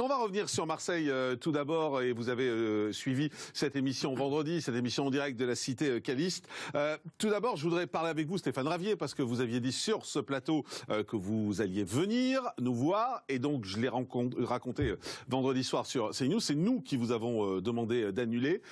On va revenir sur Marseille euh, tout d'abord, et vous avez euh, suivi cette émission vendredi, cette émission en direct de la cité euh, Caliste. tout d'abord, je voudrais parler avec vous, Stéphane Ravier, parce que vous aviez dit sur ce plateau que vous alliez venir nous voir, et donc je l'ai raconté vendredi soir sur CNews. C'est nous qui vous avons demandé d'annuler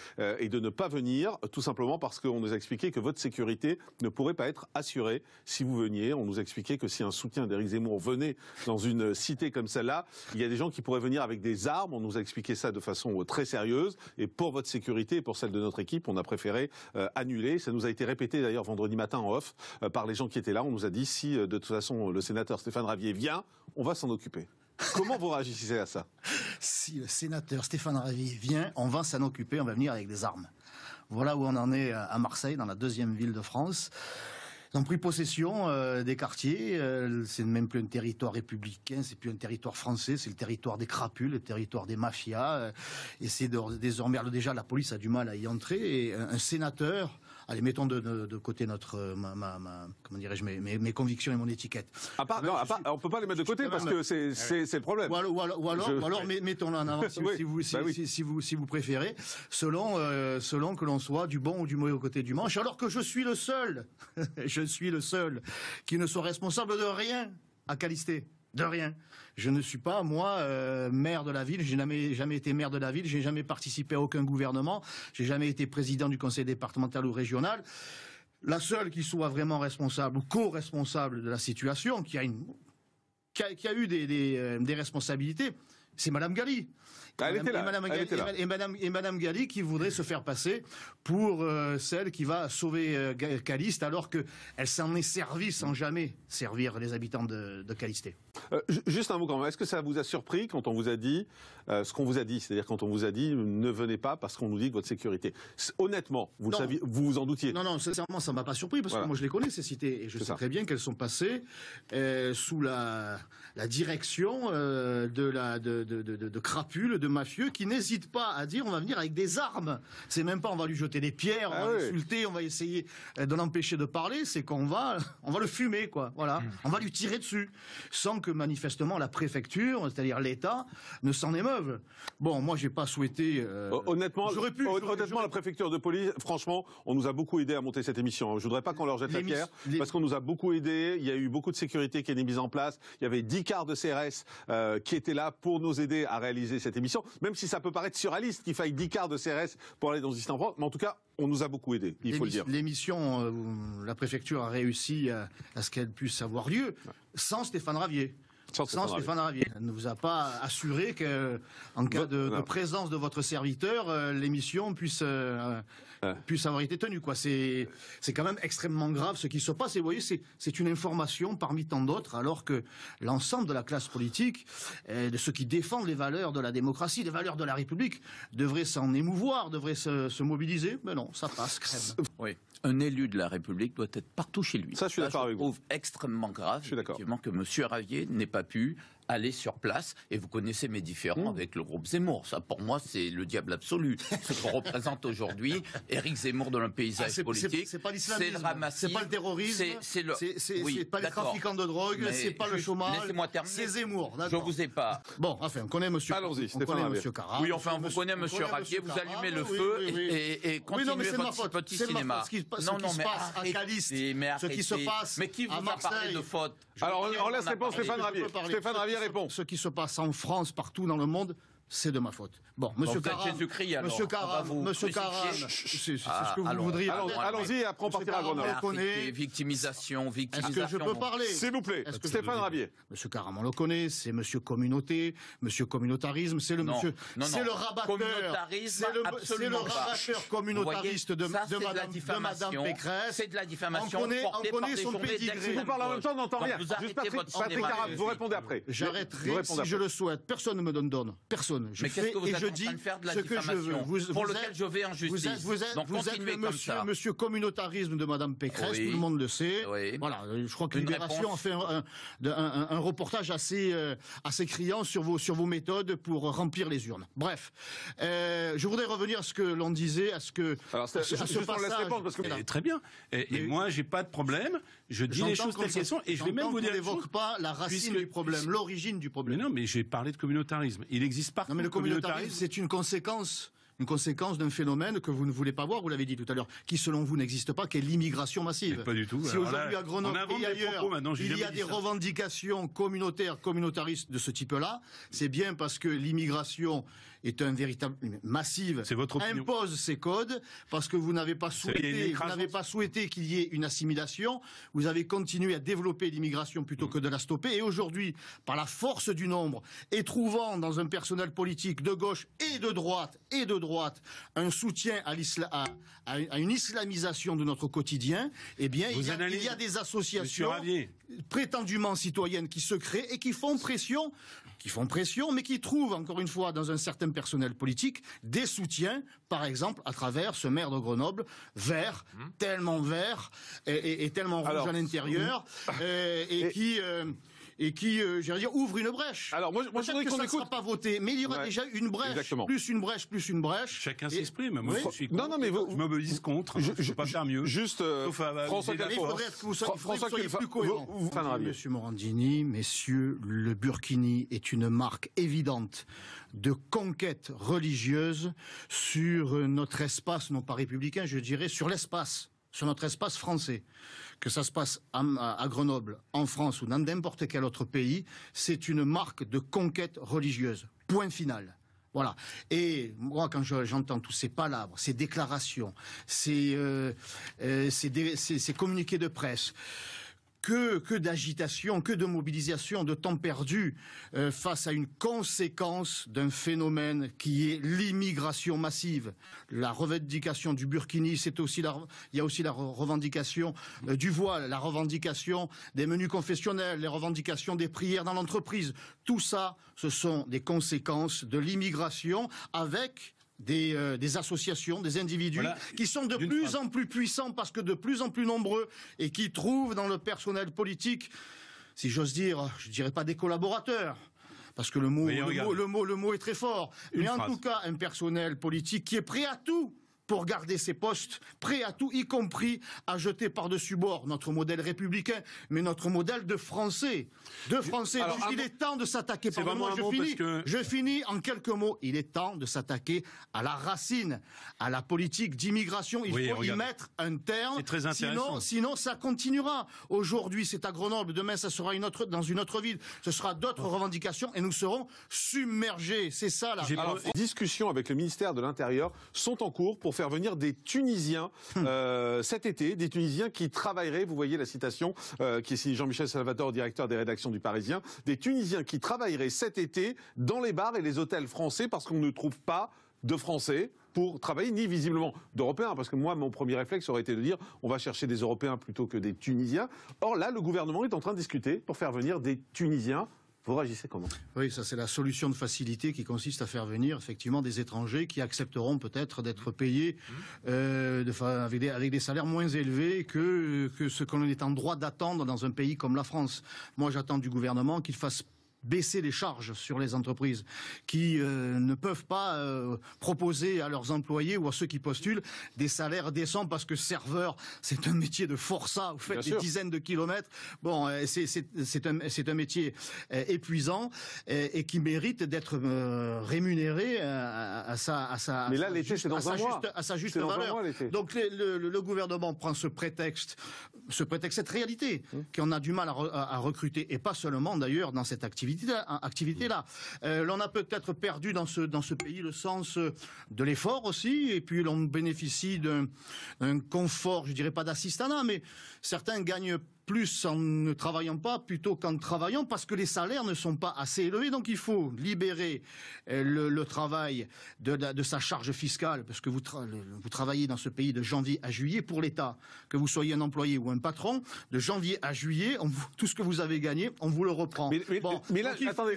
et de ne pas venir, tout simplement parce qu'on nous a expliqué que votre sécurité ne pourrait pas être assurée si vous veniez. On nous a expliqué que si un soutien d'Éric Zemmour venait dans une cité comme celle-là, il y a des gens qui pourraient venir avec des armes. On nous a expliqué ça de façon euh, très sérieuse. Et pour votre sécurité et pour celle de notre équipe, on a préféré euh, annuler. Ça nous a été répété d'ailleurs vendredi matin en off euh, par les gens qui étaient là. On nous a dit si de toute façon le sénateur Stéphane Ravier vient, on va s'en occuper. Comment vous réagissez à ça Si le sénateur Stéphane Ravier vient, on va s'en occuper, on va venir avec des armes. Voilà où on en est à Marseille, dans la deuxième ville de France. Ils ont pris possession euh, des quartiers. Euh, c'est même plus un territoire républicain, c'est plus un territoire français, c'est le territoire des crapules, le territoire des mafias. Euh, et c'est désormais déjà la police a du mal à y entrer. Et un, sénateur Allez, mettons de, côté notre ma, comment dirais-je mes, mes, convictions et mon étiquette. À part, non, on peut pas les mettre de côté parce que c'est le problème. Ou alors, ou alors, mettons-le en avant si, vous, bah si, vous si vous préférez, selon selon que l'on soit du bon ou du mauvais côté du manche. Alors que je suis le seul, je je suis le seul qui ne soit responsable de rien à Calisté. De rien. Je ne suis pas, moi, euh, maire de la ville. Je jamais, jamais été maire de la ville. J'ai jamais participé à aucun gouvernement. J'ai jamais été président du conseil départemental ou régional. La seule qui soit vraiment responsable ou co-responsable de la situation, qui a, eu des euh, responsabilités, c'est Madame Galli. Ah, et, elle Madame, était là, et, Madame Galli qui voudrait se faire passer pour euh, celle qui va sauver euh, Caliste alors qu'elle s'en est servie sans jamais servir les habitants de, de Calisté. Euh, juste un mot quand même. Est-ce que ça vous a surpris quand on vous a dit ce qu'on vous a dit C'est-à-dire quand on vous a dit ne venez pas parce qu'on nous dit que votre sécurité. Honnêtement, vous, vous en doutiez Non, non, sincèrement, ça ne m'a pas surpris parce que moi je les connais ces cités et je sais très bien qu'elles sont passées sous la, la direction de la. De, de, crapules, de mafieux qui n'hésitent pas à dire on va venir avec des armes. C'est même pas on va lui jeter des pierres, on ah va l'insulter, on va essayer de l'empêcher de parler, c'est qu'on va, on va le fumer, quoi. Voilà. Hmm. On va lui tirer dessus. Sans que manifestement la préfecture, c'est-à-dire l'État, ne s'en émeuve. Bon, moi j'ai pas souhaité. Euh, honnêtement, honnêtement, pu, la préfecture de police, franchement, on nous a beaucoup aidé à monter cette émission. Je voudrais pas qu'on leur jette la pierre, parce qu'on nous a beaucoup aidé. Il y a eu beaucoup de sécurité qui a été mise en place. Il y avait 10 quarts de CRS euh, qui étaient là pour nous aider à réaliser cette émission, même si ça peut paraître surréaliste qu'il faille 10 quarts de CRS pour aller dans le mais en tout cas, on nous a beaucoup aidé, il faut le dire. L'émission, euh, la préfecture a réussi à, ce qu'elle puisse avoir lieu, sans Stéphane Ravier. Sans, Stéphane Ravier. Elle ne vous a pas assuré qu'en cas de, présence de votre serviteur, euh, l'émission puisse euh, puissent ça avoir été tenu. Quoi. C'est, quand même extrêmement grave ce qui se passe. Et vous voyez, c'est, une information parmi tant d'autres, alors que l'ensemble de la classe politique, euh, de ceux qui défendent les valeurs de la démocratie, les valeurs de la République, devraient s'en émouvoir, devraient se, mobiliser. Mais non, ça passe, crème. Oui. Un élu de la République doit être partout chez lui. Ça, je suis d'accord avec vous. trouve extrêmement grave, que M. Ravier n'ait pas pu aller sur place. Et vous connaissez mes différends hmm. avec le groupe Zemmour. Ça, pour moi, c'est le diable absolu. Ce que représente aujourd'hui, Éric Zemmour dans le paysage ah, politique, c'est pas l'islamisme, c'est pas le terrorisme, c'est le... oui, pas les trafiquants de drogue, c'est pas le chômage, c'est Zemmour. Je vous ai pas. Bon, enfin, on connaît Monsieur. Allons-y, on connaît Monsieur Carra Oui, enfin, vous connaissez Monsieur Rapier. vous allumez le feu et continuez votre petit cinéma. Non, non, mais à Caliste, ce qui se passe mais qui vous a de faute Alors, on laisse réponse Stéphane Ravier. Stéphane Ravier. Ce qui se passe en France, partout dans le monde, c'est de ma faute. Bon, monsieur Donc, Karam, monsieur monsieur c'est ce que vous ah, alors, voudriez. Allons-y, après on partira à Grenoble. Connaît. Victimisation, victimisation. Est-ce que je peux parler S'il vous plaît, Stéphane Rabier. Monsieur Karam, on le connaît, c'est monsieur communauté, monsieur communautarisme, c'est le monsieur, c'est le rabatteur, c'est le, rabatteur communautariste de, madame, Pécresse. C'est de la diffamation. On connaît, on connaît son pédigré. Si vous parlez en même temps, on n'entend rien. Juste Patrick Karam, vous répondez après. J'arrêterai si je le souhaite. Personne ne me donne donne. Personne. Mais Je ce que vous dis faire de la ce je pour lequel je vais en justice. Vous êtes, le monsieur, communautarisme de Madame Pécresse, tout le monde le sait. Voilà, je crois que Une a fait un, reportage assez, euh, assez criant sur vos, sur vos méthodes pour remplir les urnes. Bref, euh, je voudrais revenir à ce que l'on disait, à ce que... Alors, à ce, à ce parce que... très bien. Et, moi, j'ai pas de problème. Je dis les choses telles qu'elles sont. Et je vais même vous dire... Je n'évoque pas la racine du problème, l'origine du problème. non, mais j'ai parlé de communautarisme. Il existe partout mais le communautarisme, c'est une conséquence conséquence d'un phénomène que vous ne voulez pas voir, vous l'avez dit tout à l'heure, qui selon vous n'existe pas, qui est l'immigration massive. pas du tout. Si aujourd'hui à Grenoble et ailleurs, il y a des revendications communautaires, communautaristes de ce type-là, c'est bien parce que l'immigration est un véritable massive, votre impose ses codes, parce que vous n'avez pas souhaité, vous n'avez pas souhaité qu'il y ait une assimilation, vous avez continué à développer l'immigration plutôt mm. que de la stopper, et aujourd'hui, par la force du nombre, et trouvant dans un personnel politique de gauche et de droite et de droite un soutien à, une islamisation de notre quotidien, eh bien, il y, a, des associations prétendument citoyennes qui se créent et qui font pression, qui font pression, mais qui trouvent, encore une fois, dans un certain personnel politique, des soutiens, par exemple, à travers ce maire de Grenoble, vert, hum. tellement vert et, tellement rouge à l'intérieur, euh, et, qui... Euh, et qui, euh, j'allais dire, ouvre une brèche. Alors moi, moi je voudrais qu'on écoute. Sera pas voté, mais il y aura déjà une brèche, plus une brèche, plus une brèche. Chacun s'exprime. Moi, je suis contre. Non, non, mais vous, je mobilise contre. Hein, je, ne peux pas faire mieux. Juste, euh, Sauf que François Calfon. François Calfon. Monsieur Morandini, messieurs, le Burkini est une marque évidente de conquête religieuse sur euh, notre espace, non pas républicain, je dirais, sur l'espace sur notre espace français. Que ça se passe à, Grenoble, en France ou dans n'importe quel autre pays, c'est une marque de conquête religieuse. Point final. Voilà. Et moi, quand j'entends tous ces palabres, ces déclarations, ces euh, euh, communiqués de presse, que, que d'agitation, que de mobilisation, de temps perdu euh, face à une conséquence d'un phénomène qui est l'immigration massive. La revendication du burkini, c'est aussi il y a aussi la revendication euh, du voile, la revendication des menus confessionnels, les revendications des prières dans l'entreprise. Tout ça, ce sont des conséquences de l'immigration avec euh, des, associations, des individus qui sont de plus en plus puissants parce que de plus en plus nombreux et qui trouvent dans le personnel politique, si j'ose dire, je dirais pas des collaborateurs, parce que le mot, le mot, est très fort. mais en tout cas, un personnel politique qui est prêt à tout pour garder ses postes, prêt à tout, y compris à jeter par-dessus bord notre modèle républicain, mais notre modèle de Français. De Français. il est temps de s'attaquer, pardon, je finis, je finis en quelques mots, il est temps de s'attaquer à la racine, à la politique d'immigration. Il faut y mettre un terme, très sinon, sinon ça continuera. Aujourd'hui, c'est à Grenoble, demain, ça sera une autre, dans une autre ville, ce sera d'autres revendications et nous serons submergés. C'est ça, la... Alors, les discussions avec le ministère de l'Intérieur sont en cours pour faire venir des Tunisiens hmm. euh, cet été, des Tunisiens qui travailleraient, vous voyez la citation euh, qui est signée Jean-Michel Salvatore, directeur des rédactions du Parisien, des Tunisiens qui travailleraient cet été dans les bars et les hôtels français parce qu'on ne trouve pas de Français pour travailler, ni visiblement d'Européens, parce que moi, mon premier réflexe aurait été de dire on va chercher des Européens plutôt que des Tunisiens. Or là, le gouvernement est en train de discuter pour faire venir des Tunisiens vous réagissez comment Oui, ça c'est la solution de facilité qui consiste à faire venir effectivement des étrangers qui accepteront peut-être d'être mmh. payés mmh. Euh, avec, des, salaires moins élevés que, que ce qu'on est en droit d'attendre dans un pays comme la France. Moi j'attends du gouvernement qu'il fasse baisser les charges sur les entreprises qui euh, ne peuvent pas euh, proposer à leurs employés ou à ceux qui postulent des salaires décents parce que serveur, c'est un métier de forçat, vous faites des dizaines de kilomètres. Bon, euh, c'est un, métier épuisant et, qui mérite d'être rémunéré à, sa Mais là dans Juste, sa juste valeur. Donc le, gouvernement prend ce prétexte ce prétexte cette réalité mmh. qu'on a du mal à recruter et pas seulement d'ailleurs dans cette activité Hein, activité, là. Euh, l'on a peut-être perdu dans ce pays le sens euh, de l'effort aussi, et puis l'on bénéficie d'un confort, je dirais pas d'assistanat, mais certains gagnent plus en ne travaillant pas plutôt qu'en travaillant parce que les salaires ne sont pas assez élevés. Donc il faut libérer euh, le, travail de, sa charge fiscale parce que vous, travaillez dans ce pays de janvier à juillet pour l'État. Que vous soyez un employé ou un patron, de janvier à juillet, on, tout ce que vous avez gagné, on vous le reprend. Mais, là, attendez, attendez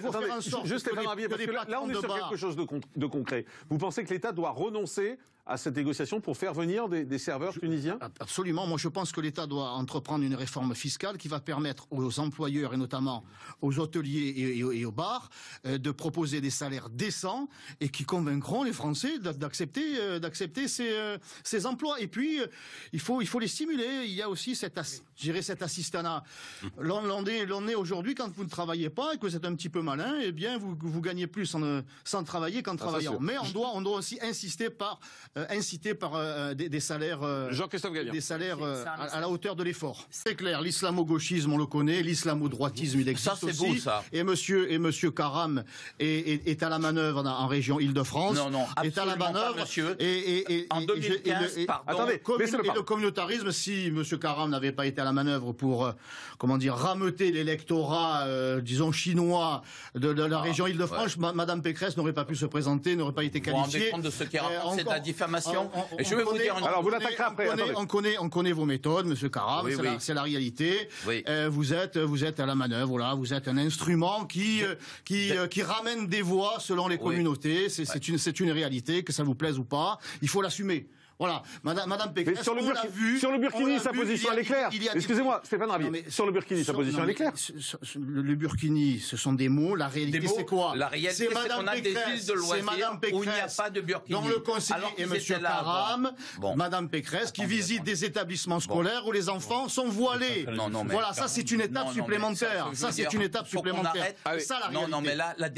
juste que que là, on est sur quelque chose de, de concret. Vous pensez que l'État doit renoncer à cette négociation pour faire venir des, serveurs tunisiens Absolument. Moi, je pense que l'État doit entreprendre une réforme fiscale qui va permettre aux employeurs, et notamment aux hôteliers et, aux bars, euh, de proposer des salaires décents et qui convaincront les Français euh, d'accepter ces, euh, ces, emplois. Et puis, il, faut, il faut les stimuler. Il y a aussi cette, cet assistanat. Mmh. L'on est aujourd'hui, quand vous ne travaillez pas et que vous êtes un petit peu malin, eh bien, vous, vous gagnez plus sans travailler qu'en ah, travaillant. Mais on doit, on doit aussi insister par euh, incité par euh, euh, des, salaires, des salaires à, la hauteur de l'effort. C'est clair, l'islamo-gauchisme, on le connaît, l'islamo-droitisme, il existe ça, aussi. Beau, ça. Et Monsieur et Monsieur Karam est, à la manœuvre en, région Île-de-France. Non, non, est à la manœuvre. monsieur. Et, en le, communautarisme, si Monsieur Karam n'avait pas été à la manœuvre pour, comment dire, rameuter l'électorat, disons chinois de, la ah, région Île-de-France, Mme Madame Pécresse n'aurait pas pu se présenter, n'aurait pas été qualifiée. de ce qui est la on, connaît, Alors on connaît, vos méthodes, Monsieur Carras, c'est la, réalité. Euh, vous êtes, à la manœuvre là. Vous êtes un instrument euh, euh, qui ramène des voix selon les communautés. C'est une c'est une réalité que ça vous plaise ou pas. Il faut l'assumer. Voilà, Madame, Madame Pécresse, sur le on l'a vu. Sur le Burkini, sa position, elle est claire. Excusez-moi, Stéphane Rabier. Sur le Burkini, sa position, elle est claire. Le Burkini, ce sont des mots. La réalité, c'est quoi La réalité, c'est qu'on a des îles de loisirs où il n'y a pas de Burkini. le conseiller et Karam, Madame Pécresse, qui visite des établissements scolaires où les enfants sont voilés. Non, non, mais voilà, ça, c'est une étape supplémentaire. Ça, c'est une étape supplémentaire. Ça, la réalité. Non, non, mais là, la